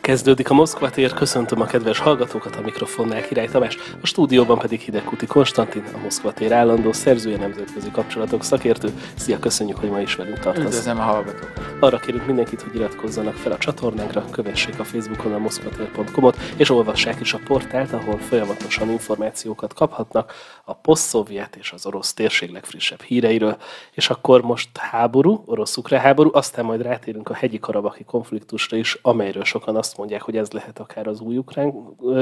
Kezdődik a Moszkva tér, köszöntöm a kedves hallgatókat a mikrofonnál Király Tamás, a stúdióban pedig Hidegkuti Konstantin, a Moszkva tér állandó szerzője, nemzetközi kapcsolatok szakértő. Szia, köszönjük, hogy ma is velünk tartasz. Üdvözlöm a hallgatókat. Arra kérünk mindenkit, hogy iratkozzanak fel a csatornánkra, kövessék a Facebookon a moszkvatér.com-ot, és olvassák is a portált, ahol folyamatosan információkat kaphatnak a poszt és az orosz térség legfrissebb híreiről. És akkor most háború, orosz-ukrán háború, aztán majd rátérünk a hegyi karabaki konfliktusra is, amelyről sokan azt azt mondják, hogy ez lehet akár az új ukrán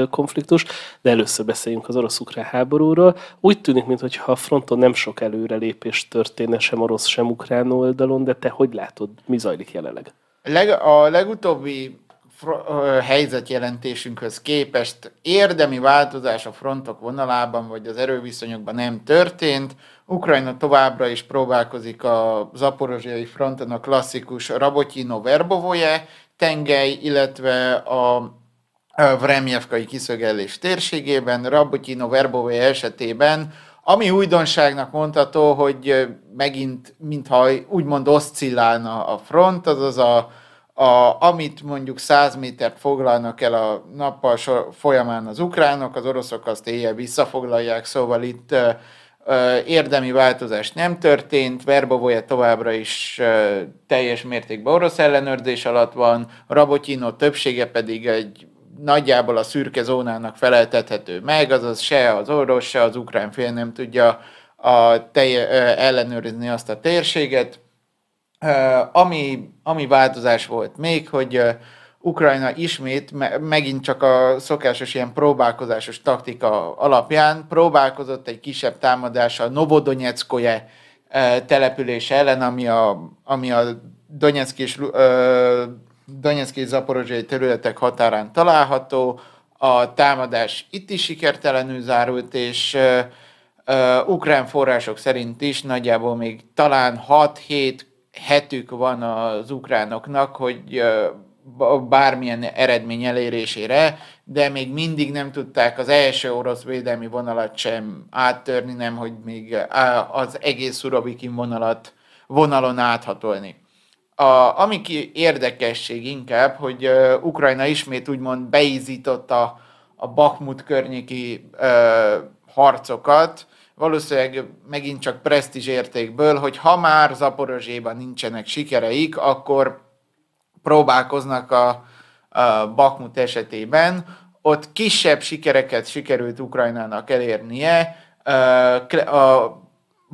konfliktus, de először beszéljünk az orosz-ukrán háborúról. Úgy tűnik, mintha a fronton nem sok előrelépés történne sem orosz, sem ukrán oldalon, de te hogy látod, mi zajlik jelenleg? Leg, a legutóbbi helyzetjelentésünkhöz képest érdemi változás a frontok vonalában vagy az erőviszonyokban nem történt. Ukrajna továbbra is próbálkozik a zaporozsiai fronton a klasszikus Rabotyino-Verbovoje tengely, illetve a Vremjevkai kiszögelés térségében, Rabotino Verbové esetében, ami újdonságnak mondható, hogy megint, mintha úgymond oszcillálna a front, azaz a, a, amit mondjuk 100 métert foglalnak el a nappal folyamán az ukránok, az oroszok azt éjjel visszafoglalják, szóval itt érdemi változás nem történt, Verbovoja továbbra is teljes mértékben orosz ellenőrzés alatt van, Rabotino többsége pedig egy nagyjából a szürke zónának feleltethető meg, azaz se az orosz, se az ukrán fél nem tudja a telje, ellenőrizni azt a térséget. Ami, ami változás volt még, hogy Ukrajna ismét megint csak a szokásos ilyen próbálkozásos taktika alapján próbálkozott egy kisebb támadás a Novodonyeckoje települése ellen, ami a, ami a Donetszki és, ö, e, és zaporozsai területek határán található. A támadás itt is sikertelenül zárult, és e, e, ukrán források szerint is nagyjából még talán 6-7 hetük van az ukránoknak, hogy ö, bármilyen eredmény elérésére, de még mindig nem tudták az első orosz védelmi vonalat sem áttörni, nem hogy még az egész Urabikin vonalat, vonalon áthatolni. A, ami ki érdekesség inkább, hogy uh, Ukrajna ismét úgymond beízította a Bakmut környéki uh, harcokat, valószínűleg megint csak presztízs értékből, hogy ha már Zaporozséban nincsenek sikereik, akkor próbálkoznak a, a Bakmut esetében. Ott kisebb sikereket sikerült Ukrajnának elérnie. A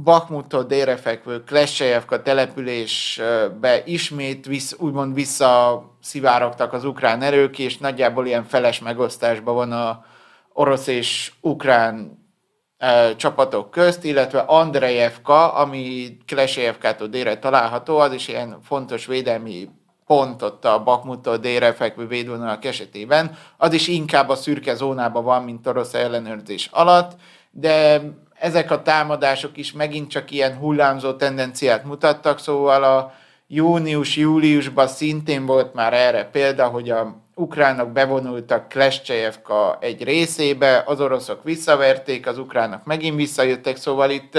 Bakmuttól délre fekvő Klesejevka településbe ismét visz, úgymond visszaszivárogtak az ukrán erők, és nagyjából ilyen feles megosztásban van a orosz és ukrán csapatok közt, illetve Andrejevka, ami Klesejevkától délre található, az is ilyen fontos védelmi ott a Bakmuttól délre fekvő védvonalak esetében, az is inkább a szürke zónában van, mint orosz ellenőrzés alatt, de ezek a támadások is megint csak ilyen hullámzó tendenciát mutattak, szóval a június-júliusban szintén volt már erre példa, hogy a ukránok bevonultak Kleszcsejevka egy részébe, az oroszok visszaverték, az ukránok megint visszajöttek, szóval itt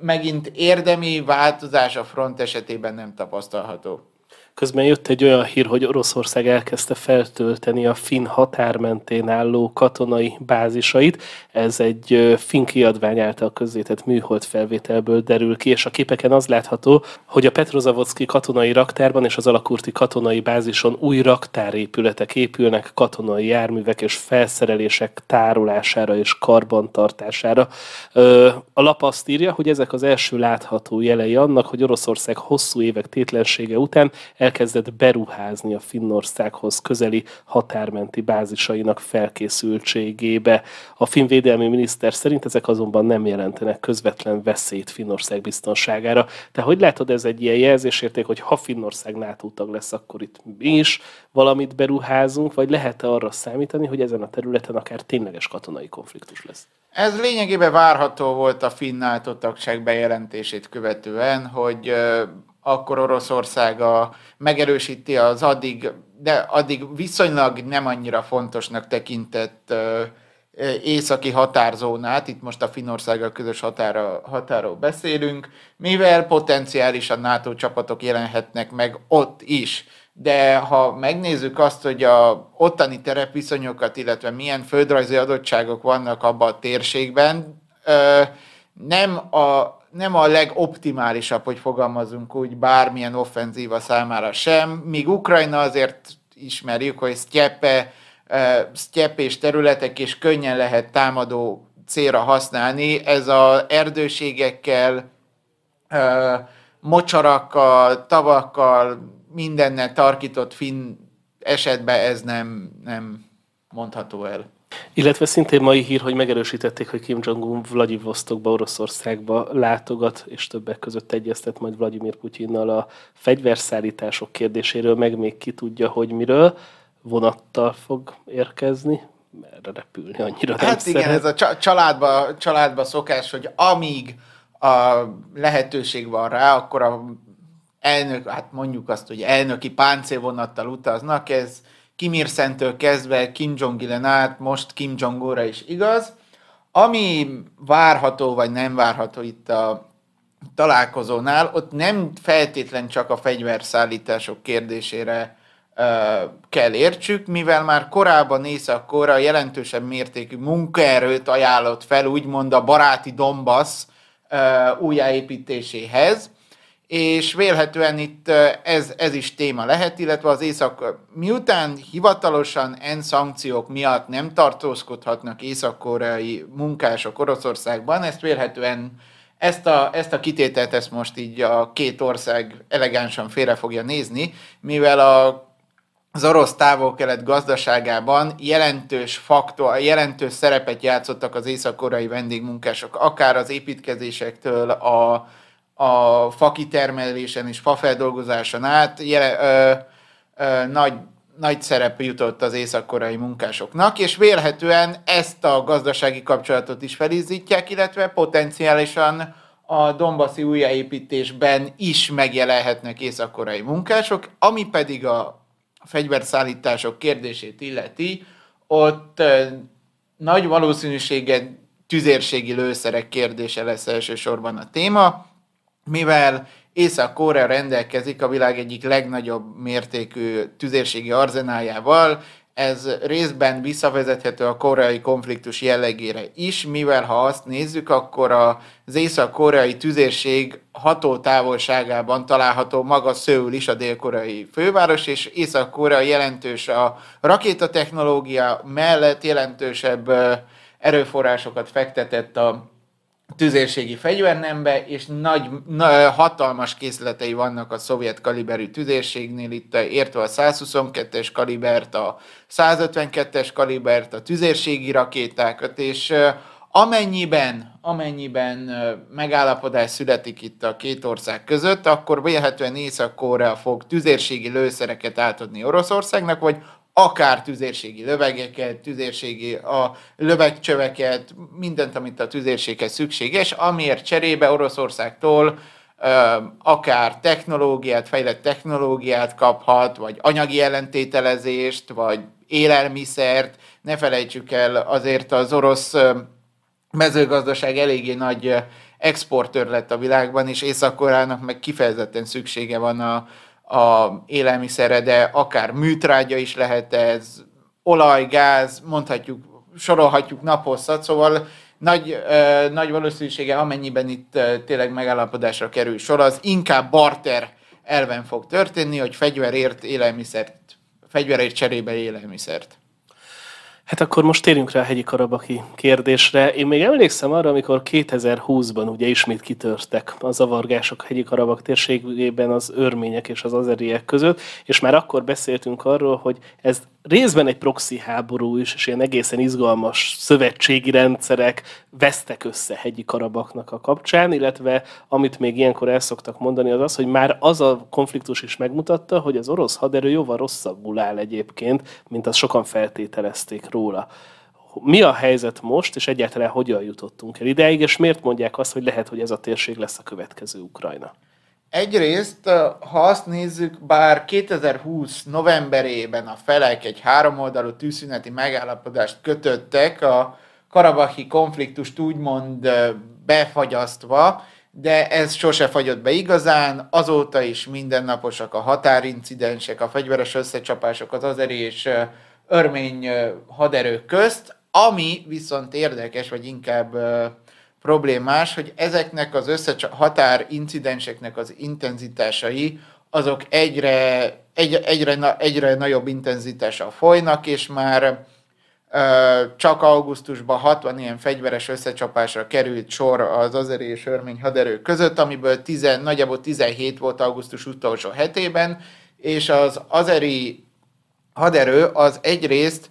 megint érdemi változás a front esetében nem tapasztalható. Közben jött egy olyan hír, hogy Oroszország elkezdte feltölteni a finn határ mentén álló katonai bázisait. Ez egy finn kiadvány által közzétett műhold felvételből derül ki, és a képeken az látható, hogy a Petrozavodszki katonai raktárban és az Alakurti katonai bázison új raktárépületek épülnek katonai járművek és felszerelések tárolására és karbantartására. A lap azt írja, hogy ezek az első látható jelei annak, hogy Oroszország hosszú évek tétlensége után elkezdett beruházni a Finnországhoz közeli határmenti bázisainak felkészültségébe. A finn védelmi miniszter szerint ezek azonban nem jelentenek közvetlen veszélyt Finnország biztonságára. Te hogy látod, ez egy ilyen jelzésérték, hogy ha Finnország NATO tag lesz, akkor itt mi is valamit beruházunk, vagy lehet-e arra számítani, hogy ezen a területen akár tényleges katonai konfliktus lesz? Ez lényegében várható volt a finn NATO tagság bejelentését követően, hogy akkor Oroszország a, megerősíti az addig, de addig viszonylag nem annyira fontosnak tekintett ö, északi határzónát, itt most a Finországgal közös határa, határól beszélünk, mivel potenciálisan NATO csapatok jelenhetnek meg ott is. De ha megnézzük azt, hogy a ottani terepviszonyokat, illetve milyen földrajzi adottságok vannak abban a térségben, ö, nem a nem a legoptimálisabb, hogy fogalmazunk úgy bármilyen offenzíva számára sem, míg Ukrajna azért ismerjük, hogy sztyepe, sztyepés területek, és könnyen lehet támadó célra használni. Ez a erdőségekkel, mocsarakkal, tavakkal, mindennel tarkított finn esetben ez nem, nem mondható el. Illetve szintén mai hír, hogy megerősítették, hogy Kim Jong-un Vladivostokba, Oroszországba látogat, és többek között egyeztet majd Vladimir Putyinnal a fegyverszállítások kérdéséről, meg még ki tudja, hogy miről. Vonattal fog érkezni, merre repülni annyira Hát nem igen, szeret. ez a családba, családba szokás, hogy amíg a lehetőség van rá, akkor a elnök, hát mondjuk azt, hogy elnöki páncélvonattal utaznak, ez Kim Irszentől kezdve Kim jong át, most Kim jong is igaz. Ami várható vagy nem várható itt a találkozónál, ott nem feltétlen csak a fegyverszállítások kérdésére kell értsük, mivel már korábban Észak-Korea jelentősebb mértékű munkaerőt ajánlott fel, úgymond a baráti Donbass újjáépítéséhez, és vélhetően itt ez, ez is téma lehet, illetve az észak, miután hivatalosan en szankciók miatt nem tartózkodhatnak észak-koreai munkások Oroszországban, ezt vélhetően ezt a, ezt a kitételt ezt most így a két ország elegánsan félre fogja nézni, mivel a az orosz távol-kelet gazdaságában jelentős faktor, jelentős szerepet játszottak az észak-koreai vendégmunkások, akár az építkezésektől a, a fakitermelésen és fafeldolgozáson át jele, ö, ö, nagy, nagy szerep jutott az északkorai munkásoknak, és vélhetően ezt a gazdasági kapcsolatot is felizzítják, illetve potenciálisan a dombaszi újjáépítésben is megjelenhetnek északkorai munkások, ami pedig a fegyverszállítások kérdését illeti, ott ö, nagy valószínűséggel tüzérségi lőszerek kérdése lesz elsősorban a téma, mivel Észak-Korea rendelkezik a világ egyik legnagyobb mértékű tüzérségi arzenáljával, ez részben visszavezethető a koreai konfliktus jellegére is, mivel ha azt nézzük, akkor az észak-koreai tüzérség ható távolságában található maga Szőül is a dél-koreai főváros, és Észak-Korea jelentős a rakétatechnológia mellett jelentősebb erőforrásokat fektetett a tüzérségi fegyvernembe, és nagy, na, hatalmas készletei vannak a szovjet kaliberű tüzérségnél, itt értve a 122-es kalibert, a 152-es kalibert, a tüzérségi rakétákat, és amennyiben, amennyiben megállapodás születik itt a két ország között, akkor véletlenül Észak-Korea fog tüzérségi lőszereket átadni Oroszországnak, vagy akár tüzérségi lövegeket, tüzérségi a lövegcsöveket, mindent, amit a tüzérséghez szükséges, amiért cserébe Oroszországtól akár technológiát, fejlett technológiát kaphat, vagy anyagi ellentételezést, vagy élelmiszert. Ne felejtsük el, azért az orosz mezőgazdaság eléggé nagy exportőr lett a világban, és észak meg kifejezetten szüksége van a, a élelmiszerre, de akár műtrágya is lehet ez, olaj, gáz, mondhatjuk, sorolhatjuk naphosszat, szóval nagy, ö, nagy valószínűsége, amennyiben itt ö, tényleg megállapodásra kerül sor, az inkább barter elven fog történni, hogy fegyverért élelmiszert, fegyverért cserébe élelmiszert. Hát akkor most térjünk rá a hegyi karabaki kérdésre. Én még emlékszem arra, amikor 2020-ban ugye ismét kitörtek a zavargások a hegyi karabak térségében az örmények és az azeriek között, és már akkor beszéltünk arról, hogy ez részben egy proxy háború is, és ilyen egészen izgalmas szövetségi rendszerek vesztek össze hegyi karabaknak a kapcsán, illetve amit még ilyenkor el szoktak mondani, az az, hogy már az a konfliktus is megmutatta, hogy az orosz haderő jóval rosszabbul áll egyébként, mint azt sokan feltételezték róla mi a helyzet most, és egyáltalán hogyan jutottunk el ideig, és miért mondják azt, hogy lehet, hogy ez a térség lesz a következő Ukrajna? Egyrészt, ha azt nézzük, bár 2020 novemberében a felek egy háromoldalú tűzszüneti megállapodást kötöttek, a karabahi konfliktust úgymond befagyasztva, de ez sose fagyott be igazán, azóta is mindennaposak a határincidensek, a fegyveres összecsapások az azeri és örmény haderők közt, ami viszont érdekes, vagy inkább problémás, hogy ezeknek az össze határincidenseknek az intenzitásai azok egyre, egy, egyre, egyre nagyobb intenzitással folynak, és már csak augusztusban 60 ilyen fegyveres összecsapásra került sor az azeri és örmény haderő között, amiből 10, nagyjából 17 volt augusztus utolsó hetében, és az azeri haderő az egyrészt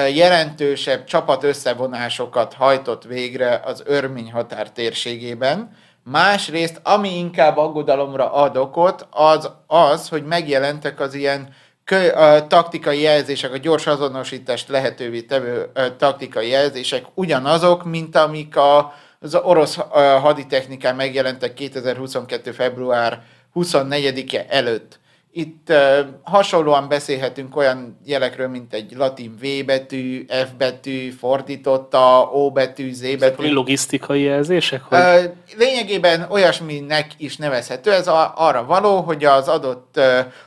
jelentősebb csapat összevonásokat hajtott végre az örmény határ térségében. Másrészt, ami inkább aggodalomra ad okot, az az, hogy megjelentek az ilyen kö, a taktikai jelzések, a gyors azonosítást lehetővé tevő a, taktikai jelzések ugyanazok, mint amik a, az orosz a, haditechnikán megjelentek 2022. február 24-e előtt. Itt hasonlóan beszélhetünk olyan jelekről, mint egy latin V betű, F betű, fordította, O betű, Z betű. Ezek logisztikai jelzések? Hogy... Lényegében olyasminek is nevezhető. Ez arra való, hogy az adott,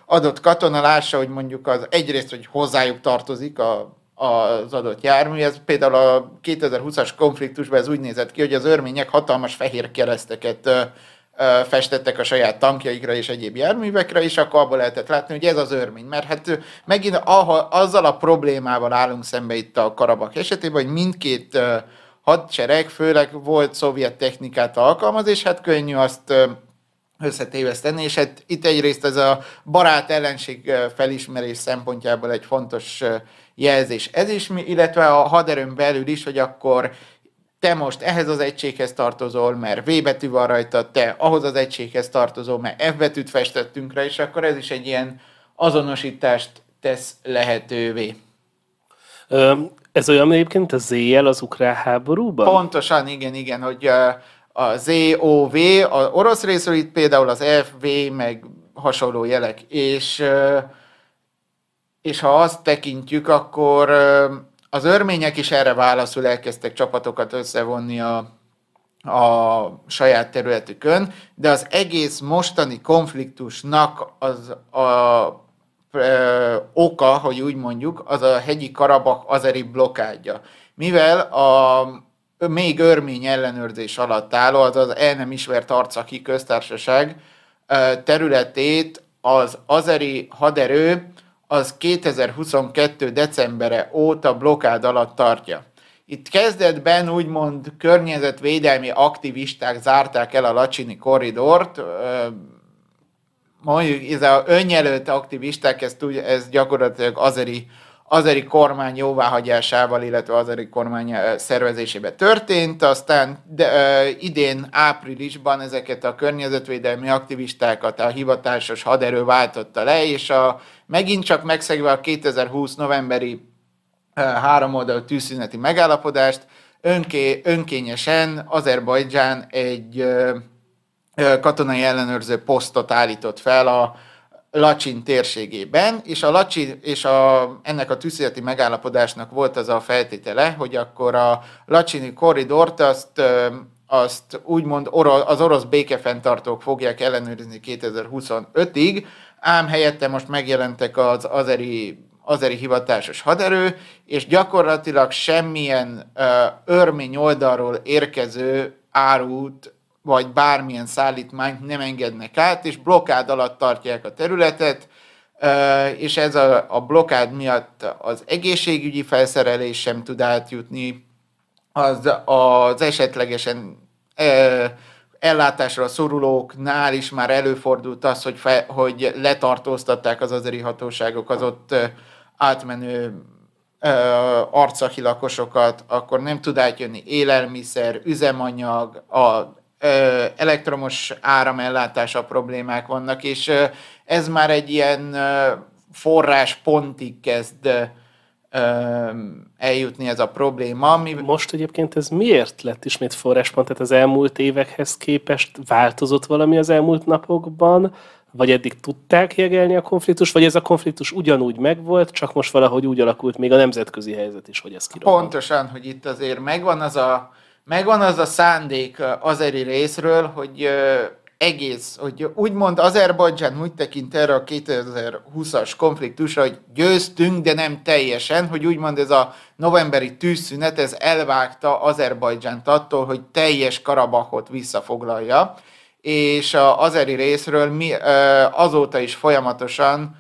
adott katona lássa, hogy mondjuk az egyrészt, hogy hozzájuk tartozik a az adott jármű. Ez például a 2020-as konfliktusban ez úgy nézett ki, hogy az örmények hatalmas fehér kereszteket festettek a saját tankjaikra és egyéb járművekre, és akkor abból lehetett látni, hogy ez az örmény. Mert hát megint aha, azzal a problémával állunk szembe itt a Karabak esetében, hogy mindkét hadsereg főleg volt szovjet technikát alkalmaz, és hát könnyű azt összetéveszteni, és hát itt egyrészt ez a barát-ellenség felismerés szempontjából egy fontos jelzés ez is, illetve a haderőn belül is, hogy akkor te most ehhez az egységhez tartozol, mert V betű van rajta, te ahhoz az egységhez tartozol, mert F betűt festettünk rá, és akkor ez is egy ilyen azonosítást tesz lehetővé. Ez olyan egyébként a Z jel az ukrán háborúban? Pontosan, igen, igen, hogy a ZOV, az orosz részről itt például az F-V, meg hasonló jelek, és, és ha azt tekintjük, akkor az örmények is erre válaszul elkezdtek csapatokat összevonni a, a saját területükön, de az egész mostani konfliktusnak az a ö, oka, hogy úgy mondjuk, az a hegyi Karabak azeri blokádja. Mivel a még örmény ellenőrzés alatt álló, az az el nem ismert arcaki köztársaság ö, területét az azeri haderő az 2022. decembere óta blokád alatt tartja. Itt kezdetben úgymond környezetvédelmi aktivisták zárták el a lacsini korridort, mondjuk ez a önjelölt aktivisták, ez, ez gyakorlatilag azeri azeri kormány jóváhagyásával, illetve azeri kormány szervezésébe történt, aztán de, ö, idén áprilisban ezeket a környezetvédelmi aktivistákat a hivatásos haderő váltotta le, és a, megint csak megszegve a 2020 novemberi ö, háromoldalú tűzszüneti megállapodást, önké, önkényesen Azerbajdzsán egy ö, katonai ellenőrző posztot állított fel a, Lacsin térségében, és, a Lacsi és a, ennek a tűzszéleti megállapodásnak volt az a feltétele, hogy akkor a Lacsini korridort azt, azt úgymond az orosz békefenntartók fogják ellenőrizni 2025-ig, ám helyette most megjelentek az azeri, azeri hivatásos haderő, és gyakorlatilag semmilyen örmény oldalról érkező árút vagy bármilyen szállítmányt nem engednek át, és blokád alatt tartják a területet, és ez a, a blokád miatt az egészségügyi felszerelés sem tud átjutni, az, az esetlegesen ellátásra szorulóknál is már előfordult az, hogy, fe, hogy letartóztatták az azeri hatóságok az ott átmenő arcaki akkor nem tud átjönni élelmiszer, üzemanyag, a elektromos áramellátása problémák vannak, és ez már egy ilyen forráspontig kezd eljutni ez a probléma. Ami... Most egyébként ez miért lett ismét forráspont? Tehát az elmúlt évekhez képest változott valami az elmúlt napokban? Vagy eddig tudták jegelni a konfliktus, vagy ez a konfliktus ugyanúgy megvolt, csak most valahogy úgy alakult még a nemzetközi helyzet is, hogy ez kirobbant? Pontosan, hogy itt azért megvan az a megvan az a szándék azeri részről, hogy egész, hogy úgymond Azerbajdzsán úgy tekint erre a 2020-as konfliktusra, hogy győztünk, de nem teljesen, hogy úgymond ez a novemberi tűzszünet, ez elvágta Azerbajdzsánt attól, hogy teljes Karabachot visszafoglalja, és az azeri részről mi azóta is folyamatosan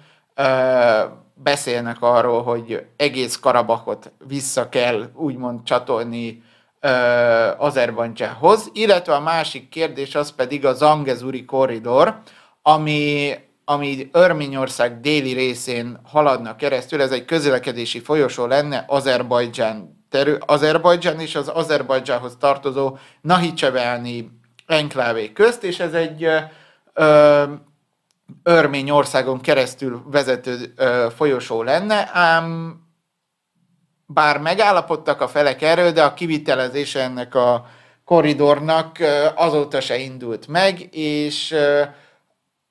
beszélnek arról, hogy egész Karabachot vissza kell úgymond csatolni Azerbajdzsához, illetve a másik kérdés az pedig a Zangezuri korridor, ami, ami Örményország déli részén haladna keresztül, ez egy közlekedési folyosó lenne Azerbajdzsán, terü- Azerbajdzsán és az Azerbajdzsához tartozó Nahicsebeáni enklávé közt, és ez egy ö, Örményországon keresztül vezető ö, folyosó lenne, ám bár megállapodtak a felek erről, de a kivitelezés ennek a korridornak azóta se indult meg, és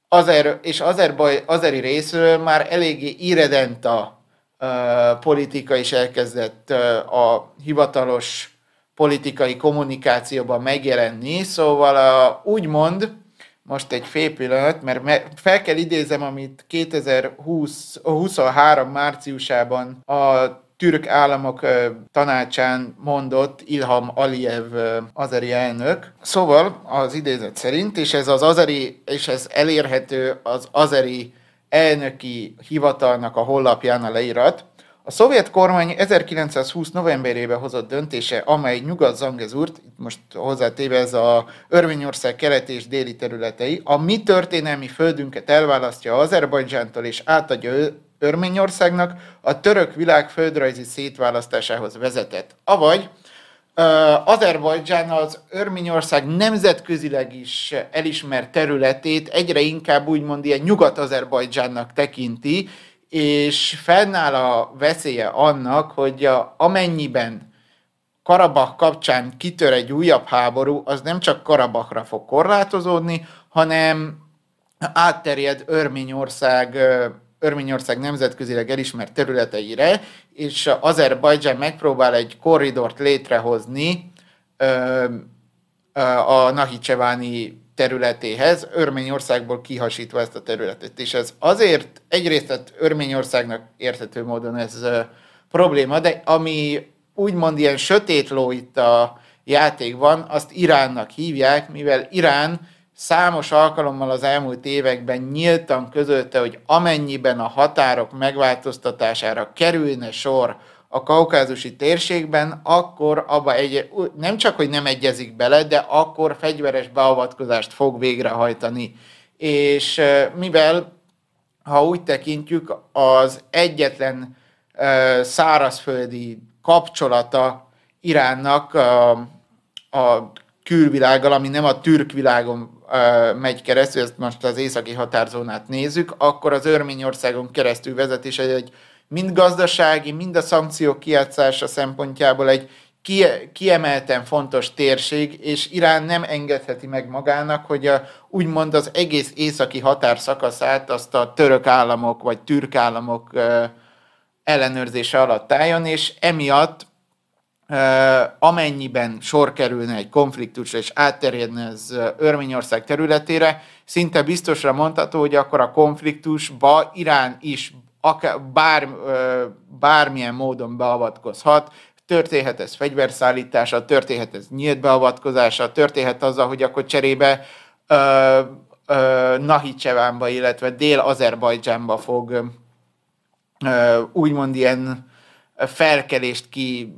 Azer, és Azerbaj, azeri részről már eléggé irredent a politika is elkezdett a hivatalos politikai kommunikációban megjelenni, szóval a, úgymond, most egy fél pillanat, mert fel kell idézem, amit 2023. márciusában a türk államok tanácsán mondott Ilham Aliyev azeri elnök. Szóval az idézet szerint, és ez az azeri, és ez elérhető az azeri elnöki hivatalnak a hollapján a leírat, a szovjet kormány 1920. novemberében hozott döntése, amely nyugat zangezurt, most hozzátéve ez a Örményország keleti és déli területei, a mi történelmi földünket elválasztja Azerbajdzsántól és átadja Örményországnak a török világ földrajzi szétválasztásához vezetett. Avagy Azerbajdzsán az Örményország nemzetközileg is elismert területét egyre inkább úgymond ilyen nyugat-azerbajdzsánnak tekinti, és fennáll a veszélye annak, hogy a, amennyiben Karabach kapcsán kitör egy újabb háború, az nem csak Karabachra fog korlátozódni, hanem átterjed Örményország Örményország nemzetközileg elismert területeire, és Azerbajdzsán megpróbál egy korridort létrehozni ö, ö, a Nahicseváni területéhez, Örményországból kihasítva ezt a területet. És ez azért egyrészt tehát Örményországnak érthető módon ez ö, probléma, de ami úgymond ilyen sötét ló itt a játékban, azt Iránnak hívják, mivel Irán számos alkalommal az elmúlt években nyíltan közölte, hogy amennyiben a határok megváltoztatására kerülne sor a kaukázusi térségben, akkor abba egy, nem csak, hogy nem egyezik bele, de akkor fegyveres beavatkozást fog végrehajtani. És mivel, ha úgy tekintjük, az egyetlen szárazföldi kapcsolata Iránnak a, a külvilággal, ami nem a türk világon megy keresztül, ezt most az északi határzónát nézzük, akkor az Örményországon keresztül vezet, és egy, mind gazdasági, mind a szankciók kiátszása szempontjából egy kiemelten fontos térség, és Irán nem engedheti meg magának, hogy a, úgymond az egész északi határszakaszát azt a török államok vagy türk államok ellenőrzése alatt álljon, és emiatt amennyiben sor kerülne egy konfliktusra, és átterjedne az Örményország területére, szinte biztosra mondható, hogy akkor a konfliktusba Irán is akár, bár, bármilyen módon beavatkozhat, történhet ez fegyverszállítása, történhet ez nyílt beavatkozása, történhet azzal, hogy akkor cserébe Nahicsevánba, illetve Dél-Azerbajdzsánba fog ö, úgymond ilyen felkelést ki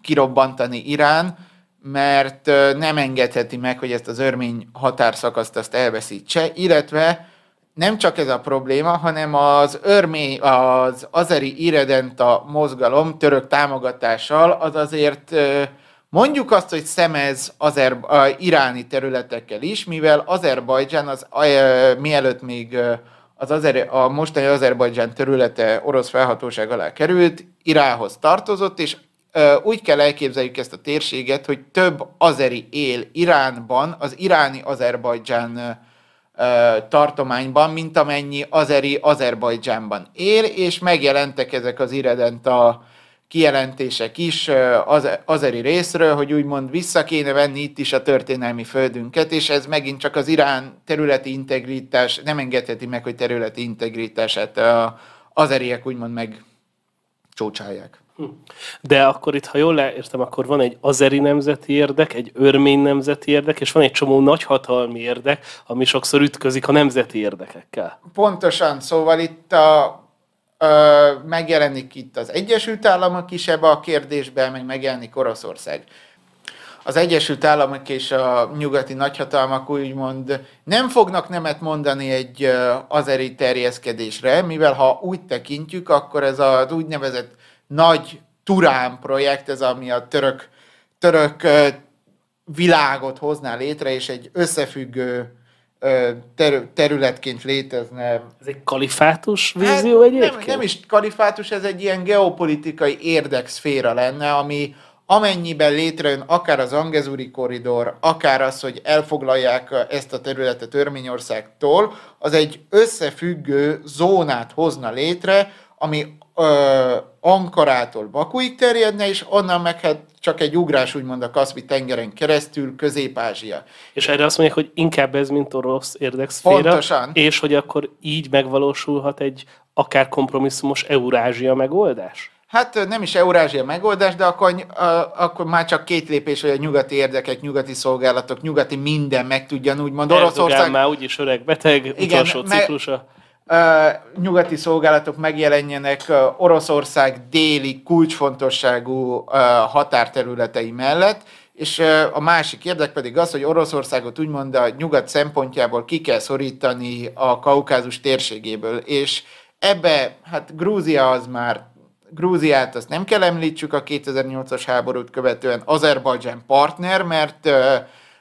kirobbantani Irán, mert nem engedheti meg, hogy ezt az örmény határszakaszt azt elveszítse, illetve nem csak ez a probléma, hanem az örmény, az azeri irredenta mozgalom török támogatással az azért mondjuk azt, hogy szemez az iráni területekkel is, mivel Azerbajdzsán az, mielőtt még az azeri, a mostani Azerbajdzsán területe orosz felhatóság alá került, Irához tartozott, és úgy kell elképzeljük ezt a térséget, hogy több azeri él Iránban, az iráni Azerbajdzsán tartományban, mint amennyi azeri Azerbajdzsánban él, és megjelentek ezek az irredent a kijelentések is az azeri részről, hogy úgymond vissza kéne venni itt is a történelmi földünket, és ez megint csak az Irán területi integritás, nem engedheti meg, hogy területi integritását azeriek úgymond megcsócsálják. De akkor itt, ha jól értem, akkor van egy azeri nemzeti érdek, egy örmény nemzeti érdek, és van egy csomó nagyhatalmi érdek, ami sokszor ütközik a nemzeti érdekekkel. Pontosan, szóval itt a, a, megjelenik itt az Egyesült Államok is ebbe a kérdésben, meg megjelenik Oroszország. Az Egyesült Államok és a nyugati nagyhatalmak úgymond nem fognak nemet mondani egy azeri terjeszkedésre, mivel ha úgy tekintjük, akkor ez az úgynevezett nagy Turán projekt, ez ami a török, török világot hozná létre, és egy összefüggő területként létezne. Ez egy kalifátus hát, vízió hát, egyébként? Nem, nem is kalifátus, ez egy ilyen geopolitikai érdekszféra lenne, ami amennyiben létrejön akár az Angezuri korridor, akár az, hogy elfoglalják ezt a területet Örményországtól, az egy összefüggő zónát hozna létre, ami ö, Ankarától Bakuig terjedne, és onnan meg hát csak egy ugrás úgymond a Kaszpi tengeren keresztül, Közép-Ázsia. És erre azt mondják, hogy inkább ez, mint orosz érdekszféra. Pontosan. És hogy akkor így megvalósulhat egy akár kompromisszumos Eurázsia megoldás? Hát nem is Eurázsia megoldás, de akkor, a, akkor már csak két lépés, hogy a nyugati érdekek, nyugati szolgálatok, nyugati minden meg tudjan úgymond Erdogán Oroszország. már úgyis öreg beteg, igen, utolsó ciklusa. Meg, nyugati szolgálatok megjelenjenek Oroszország déli kulcsfontosságú határterületei mellett, és a másik érdek pedig az, hogy Oroszországot úgymond a nyugat szempontjából ki kell szorítani a kaukázus térségéből, és ebbe, hát Grúzia az már, Grúziát azt nem kell említsük a 2008-as háborút követően, Azerbajdzsán partner, mert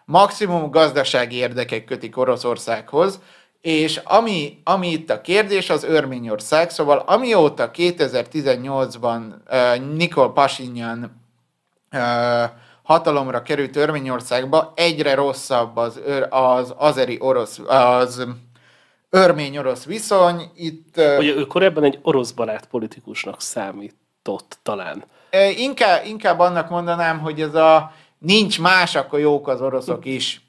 maximum gazdasági érdekek kötik Oroszországhoz, és ami, ami itt a kérdés, az Örményország, szóval amióta 2018-ban uh, Nikol Pasinyan uh, hatalomra került Örményországba, egyre rosszabb az, az azeri orosz, az örmény-orosz viszony. Itt, Ugye ő korábban egy orosz barát politikusnak számított talán. Inkább, inkább annak mondanám, hogy ez a nincs más, akkor jók az oroszok is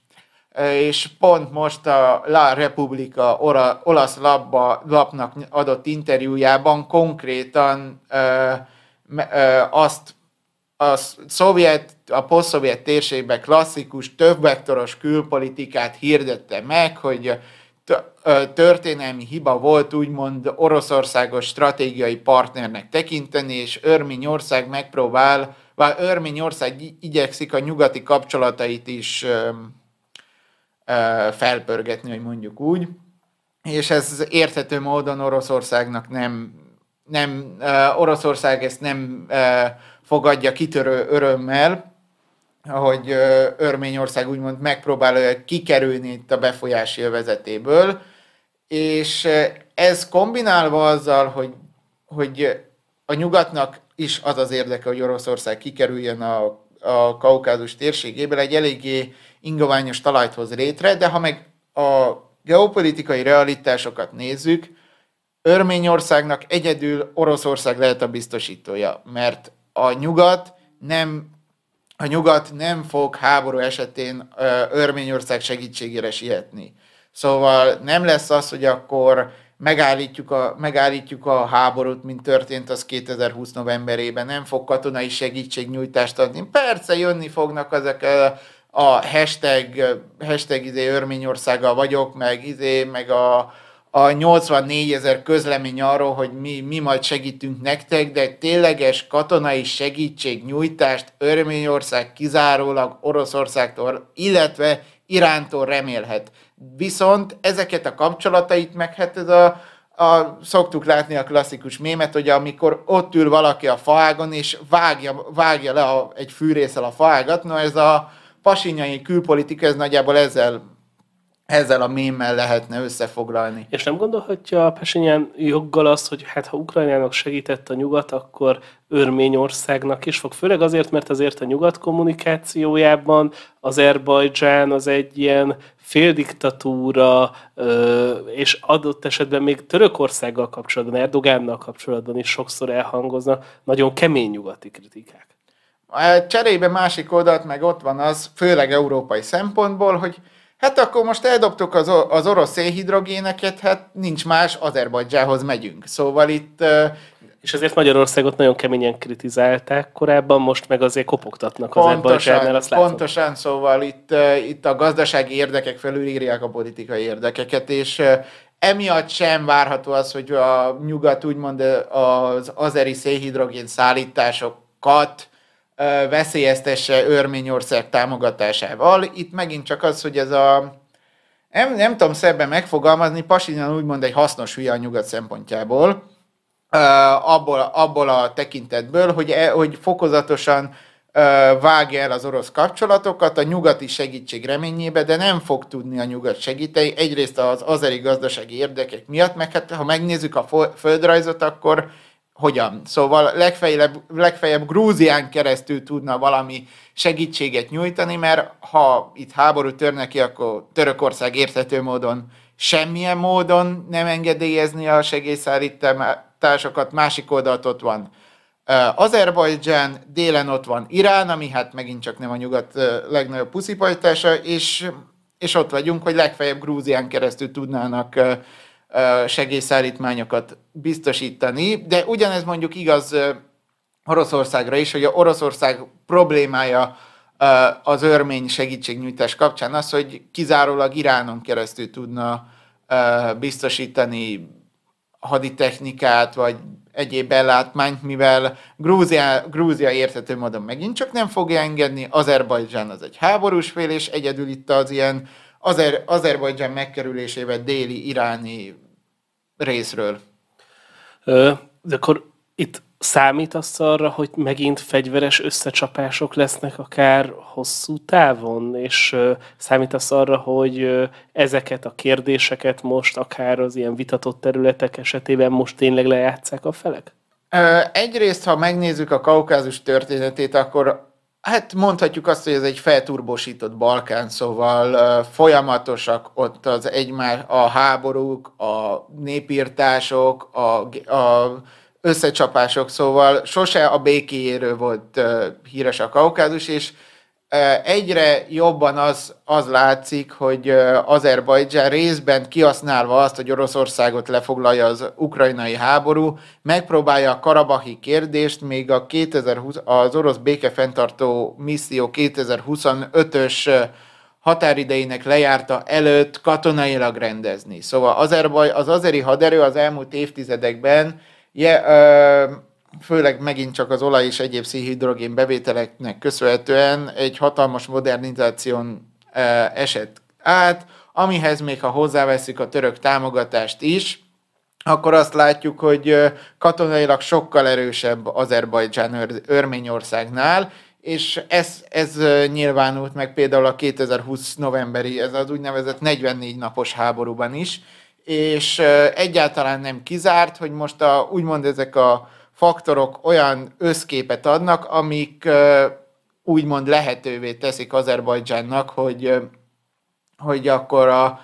és pont most a La Repubblica olasz labba, lapnak adott interjújában konkrétan ö, ö, azt a szovjet, a posztszovjet térségben klasszikus többvektoros külpolitikát hirdette meg, hogy történelmi hiba volt úgymond Oroszországos stratégiai partnernek tekinteni, és Örményország megpróbál, vagy Örményország igyekszik a nyugati kapcsolatait is felpörgetni, hogy mondjuk úgy. És ez érthető módon Oroszországnak nem, nem Oroszország ezt nem fogadja kitörő örömmel, hogy Örményország úgymond megpróbál kikerülni itt a befolyási övezetéből, és ez kombinálva azzal, hogy, hogy a nyugatnak is az az érdeke, hogy Oroszország kikerüljön a a Kaukázus térségéből egy eléggé ingoványos talajt hoz létre, de ha meg a geopolitikai realitásokat nézzük, Örményországnak egyedül Oroszország lehet a biztosítója, mert a nyugat nem a nyugat nem fog háború esetén Örményország segítségére sietni. Szóval nem lesz az, hogy akkor megállítjuk a, megállítjuk a háborút, mint történt az 2020 novemberében, nem fog katonai segítségnyújtást adni. Persze jönni fognak ezek a, a hashtag, hashtag izé Örményországgal vagyok, meg izé, meg a a 84 ezer közlemény arról, hogy mi, mi majd segítünk nektek, de egy tényleges katonai segítségnyújtást Örményország kizárólag Oroszországtól, illetve Irántól remélhet. Viszont ezeket a kapcsolatait meg hát ez a, a, szoktuk látni a klasszikus mémet, hogy amikor ott ül valaki a faágon, és vágja, vágja le a, egy fűrészel a faágat, no ez a pasinyai külpolitika, ez nagyjából ezzel ezzel a mémmel lehetne összefoglalni. És nem gondolhatja a Pesinyán joggal azt, hogy hát ha Ukrajnának segített a nyugat, akkor Örményországnak is fog. Főleg azért, mert azért a nyugat kommunikációjában Azerbajdzsán az egy ilyen féldiktatúra, és adott esetben még Törökországgal kapcsolatban, Erdogánnal kapcsolatban is sokszor elhangoznak nagyon kemény nyugati kritikák. Cserébe másik oldalt meg ott van az, főleg európai szempontból, hogy hát akkor most eldobtuk az, az orosz szénhidrogéneket, hát nincs más, Azerbajdzsához megyünk. Szóval itt... És azért Magyarországot nagyon keményen kritizálták korábban, most meg azért kopogtatnak az Azerbajdzsánál, azt látom. Pontosan, szóval itt, itt a gazdasági érdekek felülírják a politikai érdekeket, és emiatt sem várható az, hogy a nyugat úgymond az azeri szénhidrogén szállításokat veszélyeztesse Örményország támogatásával. Itt megint csak az, hogy ez a nem, nem tudom szebben megfogalmazni, Pasinyan úgymond egy hasznos hülye a nyugat szempontjából, abból, abból a tekintetből, hogy, e, hogy fokozatosan vágja el az orosz kapcsolatokat a nyugati segítség reményébe, de nem fog tudni a nyugat segíteni. Egyrészt az azeri gazdasági érdekek miatt, meg hát ha megnézzük a földrajzot, akkor hogyan. Szóval legfeljebb, legfeljebb Grúzián keresztül tudna valami segítséget nyújtani, mert ha itt háború törne ki akkor Törökország érthető módon semmilyen módon nem engedélyezni a segélyszállításokat, másik oldalt ott van Azerbajdzsán, délen ott van Irán, ami hát megint csak nem a nyugat legnagyobb puszipajtása, és, és ott vagyunk, hogy legfeljebb Grúzián keresztül tudnának segélyszállítmányokat biztosítani, de ugyanez mondjuk igaz Oroszországra is, hogy a Oroszország problémája az örmény segítségnyújtás kapcsán az, hogy kizárólag Iránon keresztül tudna biztosítani haditechnikát, vagy egyéb ellátmányt, mivel Grúzia, Grúzia érthető módon megint csak nem fogja engedni, Azerbajdzsán az egy háborús fél, és egyedül itt az ilyen Azer, Azerbajdzsán megkerülésével déli iráni részről. Ö, de akkor itt azt arra, hogy megint fegyveres összecsapások lesznek akár hosszú távon, és azt arra, hogy ezeket a kérdéseket most akár az ilyen vitatott területek esetében most tényleg lejátszák a felek? Egyrészt, ha megnézzük a kaukázus történetét, akkor Hát mondhatjuk azt, hogy ez egy felturbosított Balkán, szóval folyamatosak ott az egymás, a háborúk, a népírtások, a, a összecsapások, szóval sose a békéjéről volt híres a Kaukázus, és egyre jobban az, az látszik, hogy Azerbajdzsán részben kihasználva azt, hogy Oroszországot lefoglalja az ukrajnai háború, megpróbálja a karabahi kérdést még a 2020, az orosz békefenntartó misszió 2025-ös határidejének lejárta előtt katonailag rendezni. Szóval Azerbaj, az azeri haderő az elmúlt évtizedekben je, ö, főleg megint csak az olaj és egyéb szénhidrogén bevételeknek köszönhetően egy hatalmas modernizáción e, esett át, amihez még ha hozzáveszik a török támogatást is, akkor azt látjuk, hogy e, katonailag sokkal erősebb Azerbajdzsán Örményországnál, és ez, ez e, nyilvánult meg például a 2020 novemberi, ez az úgynevezett 44 napos háborúban is, és egyáltalán nem kizárt, hogy most a, úgymond ezek a faktorok olyan összképet adnak, amik úgymond lehetővé teszik Azerbajdzsánnak, hogy, hogy akkor, a,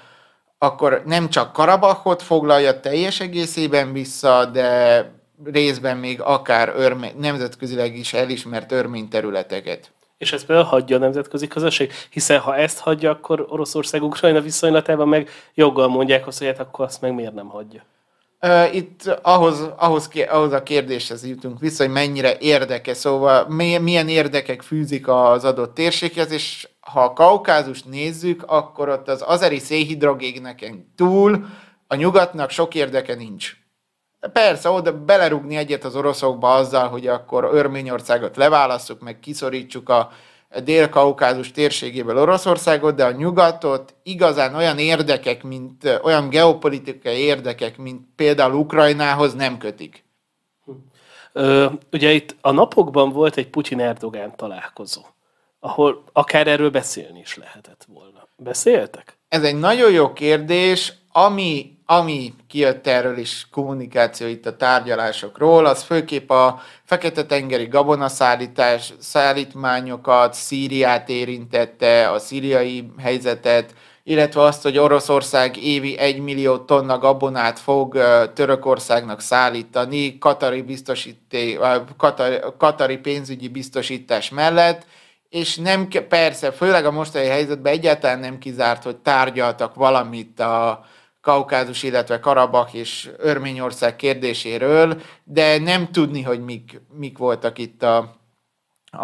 akkor nem csak Karabachot foglalja teljes egészében vissza, de részben még akár örme, nemzetközileg is elismert örmény területeket. És ezt például hagyja a nemzetközi közösség, hiszen ha ezt hagyja, akkor Oroszország Ukrajna viszonylatában meg joggal mondják azt, hogy hát akkor azt meg miért nem hagyja. Itt ahhoz, ahhoz, ahhoz a kérdéshez jutunk vissza, hogy mennyire érdeke, szóval milyen érdekek fűzik az adott térséghez, és ha a kaukázust nézzük, akkor ott az azeri szénhidrogégneken túl a nyugatnak sok érdeke nincs. Persze, oda belerugni egyet az oroszokba azzal, hogy akkor Örményországot leválasszuk, meg kiszorítsuk a Dél-Kaukázus térségéből Oroszországot, de a nyugatot igazán olyan érdekek, mint olyan geopolitikai érdekek, mint például Ukrajnához nem kötik. Ö, ugye itt a napokban volt egy Putyin-Erdogán találkozó, ahol akár erről beszélni is lehetett volna. Beszéltek? Ez egy nagyon jó kérdés, ami ami kijött erről is kommunikáció itt a tárgyalásokról, az főképp a fekete-tengeri gabonaszállítás, szállítmányokat, Szíriát érintette, a szíriai helyzetet, illetve azt, hogy Oroszország évi 1 millió tonna gabonát fog Törökországnak szállítani katari, biztosíté, katari, katari pénzügyi biztosítás mellett, és nem, persze, főleg a mostani helyzetben egyáltalán nem kizárt, hogy tárgyaltak valamit a, Kaukázus, illetve Karabak és Örményország kérdéséről, de nem tudni, hogy mik, mik voltak itt a,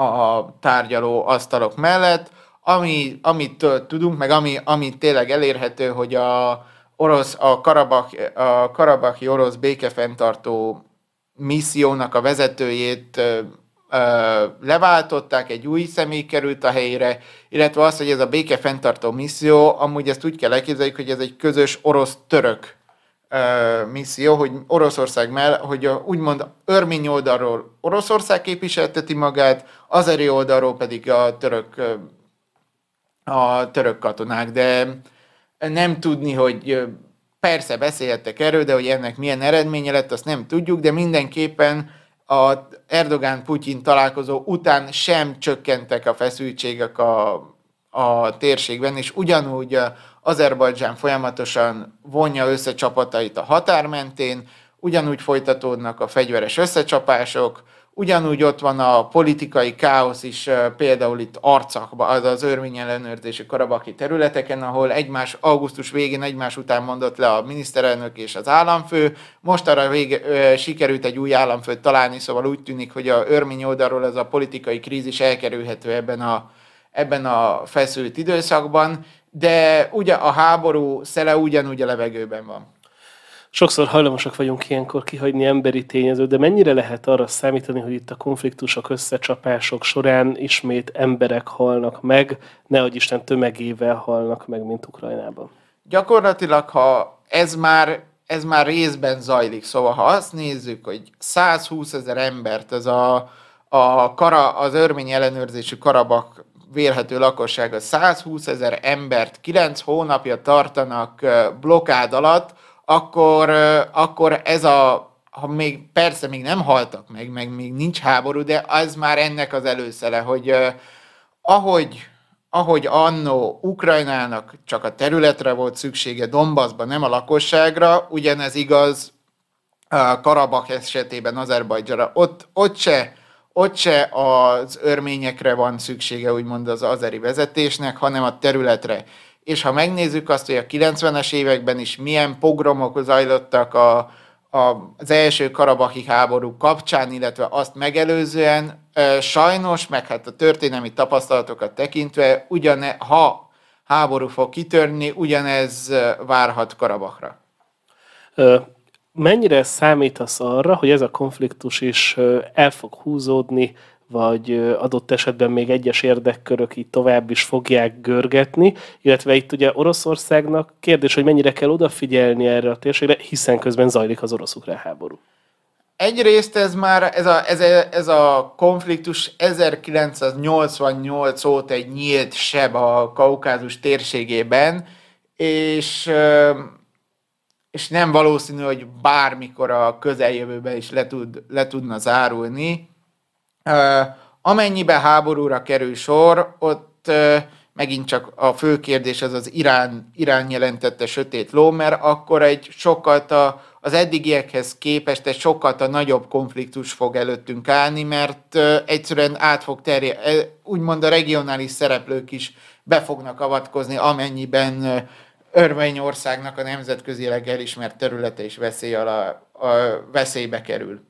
a tárgyaló asztalok mellett. Ami, amit tudunk, meg ami, ami tényleg elérhető, hogy a, orosz, a, Karabak, a karabaki orosz békefenntartó missziónak a vezetőjét leváltották, egy új személy került a helyére, illetve az, hogy ez a béke fenntartó misszió, amúgy ezt úgy kell elképzelni, hogy ez egy közös orosz-török misszió, hogy Oroszország mell, hogy a, úgymond örmény oldalról Oroszország képviselteti magát, az eri oldalról pedig a török, a török katonák, de nem tudni, hogy persze beszélhettek erről, de hogy ennek milyen eredménye lett, azt nem tudjuk, de mindenképpen a Erdogán-Putyin találkozó után sem csökkentek a feszültségek a, a térségben, és ugyanúgy Azerbajdzsán folyamatosan vonja össze csapatait a határ mentén, ugyanúgy folytatódnak a fegyveres összecsapások, Ugyanúgy ott van a politikai káosz is, például itt Arcakban, az az örmény ellenőrzési karabaki területeken, ahol egymás augusztus végén egymás után mondott le a miniszterelnök és az államfő. Most arra vége, ö, sikerült egy új államfőt találni, szóval úgy tűnik, hogy a örmény oldalról ez a politikai krízis elkerülhető ebben a, ebben a feszült időszakban, de ugye a háború szele ugyanúgy a levegőben van sokszor hajlamosak vagyunk ilyenkor kihagyni emberi tényezőt, de mennyire lehet arra számítani, hogy itt a konfliktusok, összecsapások során ismét emberek halnak meg, nehogy Isten tömegével halnak meg, mint Ukrajnában? Gyakorlatilag, ha ez már, ez már részben zajlik, szóval ha azt nézzük, hogy 120 ezer embert ez a, a kara, az örmény ellenőrzésű Karabak vélhető lakossága 120 ezer embert 9 hónapja tartanak blokád alatt, akkor, akkor ez a, ha még persze még nem haltak meg, meg még nincs háború, de az már ennek az előszele, hogy ahogy ahogy annó Ukrajnának csak a területre volt szüksége, Dombaszban, nem a lakosságra, ugyanez igaz Karabak esetében, Azerbajdzsara. Ott, ott se ott se az örményekre van szüksége, úgymond az azeri vezetésnek, hanem a területre és ha megnézzük azt, hogy a 90-es években is milyen pogromok zajlottak a, a, az első karabaki háború kapcsán, illetve azt megelőzően, sajnos, meg hát a történelmi tapasztalatokat tekintve, ugyane, ha háború fog kitörni, ugyanez várhat Karabakra. Mennyire számítasz arra, hogy ez a konfliktus is el fog húzódni vagy adott esetben még egyes érdekkörök így tovább is fogják görgetni, illetve itt ugye Oroszországnak kérdés, hogy mennyire kell odafigyelni erre a térségre, hiszen közben zajlik az orosz-ukrán háború. Egyrészt ez már, ez a, ez, a, ez a konfliktus 1988 óta egy nyílt seb a Kaukázus térségében, és, és nem valószínű, hogy bármikor a közeljövőben is le, tud, le tudna zárulni Amennyiben háborúra kerül sor, ott megint csak a fő kérdés az az Irán, Irán jelentette sötét ló, mert akkor egy sokat a, az eddigiekhez képest egy sokat a nagyobb konfliktus fog előttünk állni, mert egyszerűen át fog terjedni, e, úgymond a regionális szereplők is be fognak avatkozni, amennyiben Örményországnak a nemzetközileg elismert területe is veszély alá, a veszélybe kerül.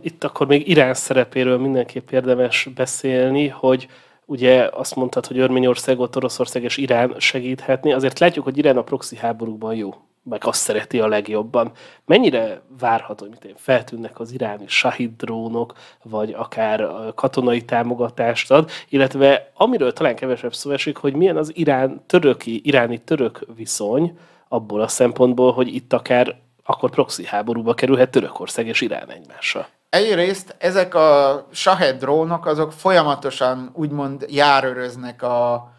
Itt akkor még Irán szerepéről mindenképp érdemes beszélni, hogy ugye azt mondtad, hogy Örményországot, Oroszország és Irán segíthetni. Azért látjuk, hogy Irán a proxy háborúkban jó, meg azt szereti a legjobban. Mennyire várható, hogy én feltűnnek az iráni sahid drónok, vagy akár katonai támogatást ad, illetve amiről talán kevesebb szó esik, hogy milyen az irán töröki, iráni török viszony, abból a szempontból, hogy itt akár akkor proxy háborúba kerülhet Törökország és Irán egymással. Egyrészt ezek a Shahed drónok azok folyamatosan úgymond járőröznek a,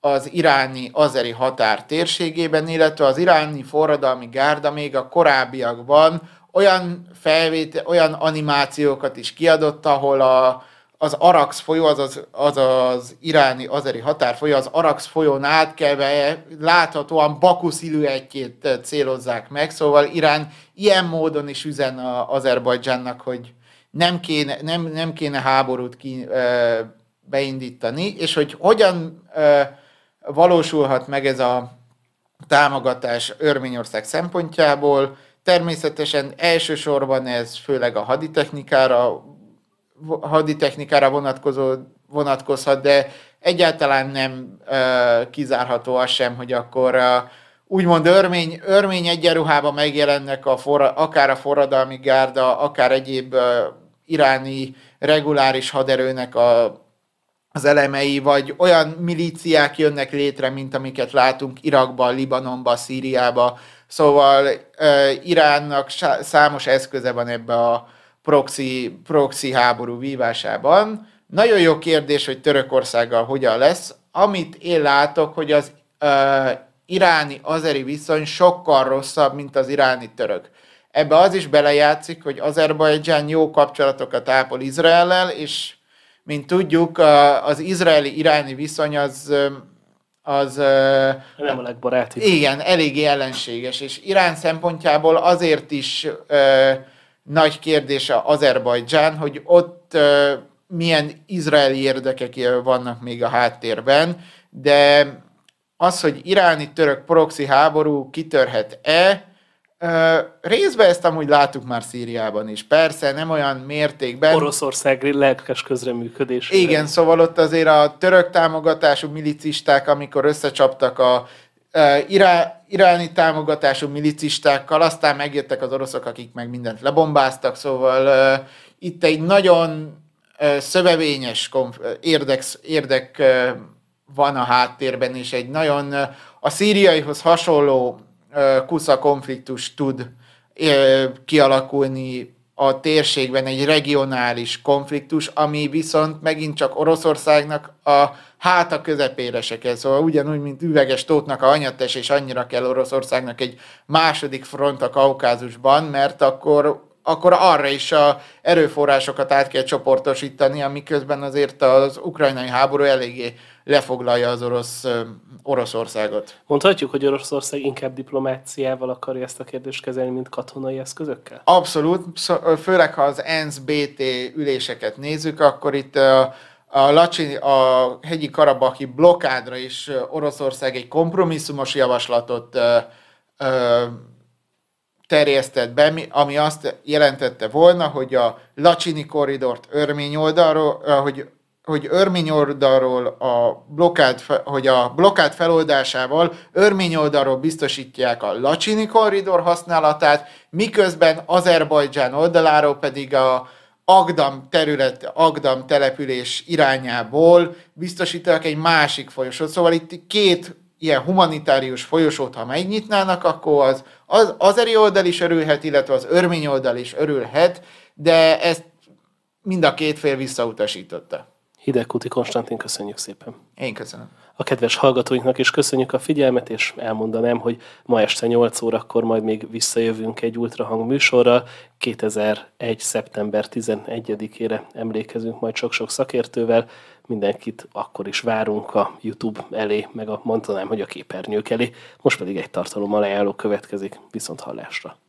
az iráni azeri határ térségében, illetve az iráni forradalmi gárda még a korábbiakban olyan felvétel, olyan animációkat is kiadott, ahol a, az Arax folyó, az az, az, az iráni azeri határfolyó, az Arax folyón átkelve láthatóan Baku szilüettjét célozzák meg, szóval Irán ilyen módon is üzen az Azerbajdzsánnak, hogy nem kéne, nem, nem kéne háborút ki, ö, beindítani, és hogy hogyan ö, valósulhat meg ez a támogatás Örményország szempontjából, természetesen elsősorban ez főleg a haditechnikára haditechnikára vonatkozó, vonatkozhat, de egyáltalán nem ö, kizárható az sem, hogy akkor a, úgymond örmény, örmény egyenruhában megjelennek a forra, akár a forradalmi gárda, akár egyéb ö, iráni reguláris haderőnek a, az elemei, vagy olyan milíciák jönnek létre, mint amiket látunk Irakban, Libanonban, Szíriában. Szóval ö, Iránnak sá, számos eszköze van ebbe a proxy, proxy háború vívásában. Nagyon jó kérdés, hogy Törökországgal hogyan lesz. Amit én látok, hogy az uh, iráni-azeri viszony sokkal rosszabb, mint az iráni-török. Ebbe az is belejátszik, hogy Azerbajdzsán jó kapcsolatokat ápol Izraellel, és mint tudjuk, az izraeli-iráni viszony az, az... Nem a legbaráti. Igen, eléggé ellenséges, és Irán szempontjából azért is nagy kérdése Azerbajdzsán, hogy ott milyen izraeli érdekek vannak még a háttérben, de az, hogy iráni török proxy háború kitörhet-e, részben ezt amúgy láttuk már Szíriában is. Persze, nem olyan mértékben. Oroszország lelkes közreműködés. Igen, szóval ott azért a török támogatású milicisták, amikor összecsaptak a irá, iráni támogatású milicistákkal, aztán megjöttek az oroszok, akik meg mindent lebombáztak, szóval uh, itt egy nagyon uh, szövevényes konf- érdek, érdek uh, van a háttérben, és egy nagyon uh, a szíriaihoz hasonló uh, kusza konfliktus tud uh, kialakulni a térségben egy regionális konfliktus, ami viszont megint csak Oroszországnak a háta közepére se kell. Szóval ugyanúgy, mint üveges tótnak a anyates, és annyira kell Oroszországnak egy második front a Kaukázusban, mert akkor akkor arra is a erőforrásokat át kell csoportosítani, amiközben azért az ukrajnai háború eléggé lefoglalja az orosz, Oroszországot. Mondhatjuk, hogy Oroszország inkább diplomáciával akarja ezt a kérdést kezelni, mint katonai eszközökkel? Abszolút, főleg ha az ENSZ-BT üléseket nézzük, akkor itt a, a, Lacsi, a hegyi karabaki blokádra is Oroszország egy kompromisszumos javaslatot ö, ö, terjesztett be, ami azt jelentette volna, hogy a Lacsini korridort örmény oldalról, hogy hogy örmény oldalról a blokkád, hogy a blokkád feloldásával örmény oldalról biztosítják a lacsini korridor használatát, miközben Azerbajdzsán oldaláról pedig a Agdam terület, Agdam település irányából biztosítanak egy másik folyosót. Szóval itt két ilyen humanitárius folyosót, ha megnyitnának, akkor az, az azeri oldal is örülhet, illetve az örmény oldal is örülhet, de ezt mind a két fél visszautasította. Hidegkuti Konstantin, köszönjük szépen. Én köszönöm. A kedves hallgatóinknak is köszönjük a figyelmet, és elmondanám, hogy ma este 8 órakor majd még visszajövünk egy ultrahang műsorra. 2001. szeptember 11-ére emlékezünk majd sok-sok szakértővel. Mindenkit akkor is várunk a YouTube elé, meg a mondanám, hogy a képernyők elé. Most pedig egy tartalommal ajánló következik. Viszont hallásra!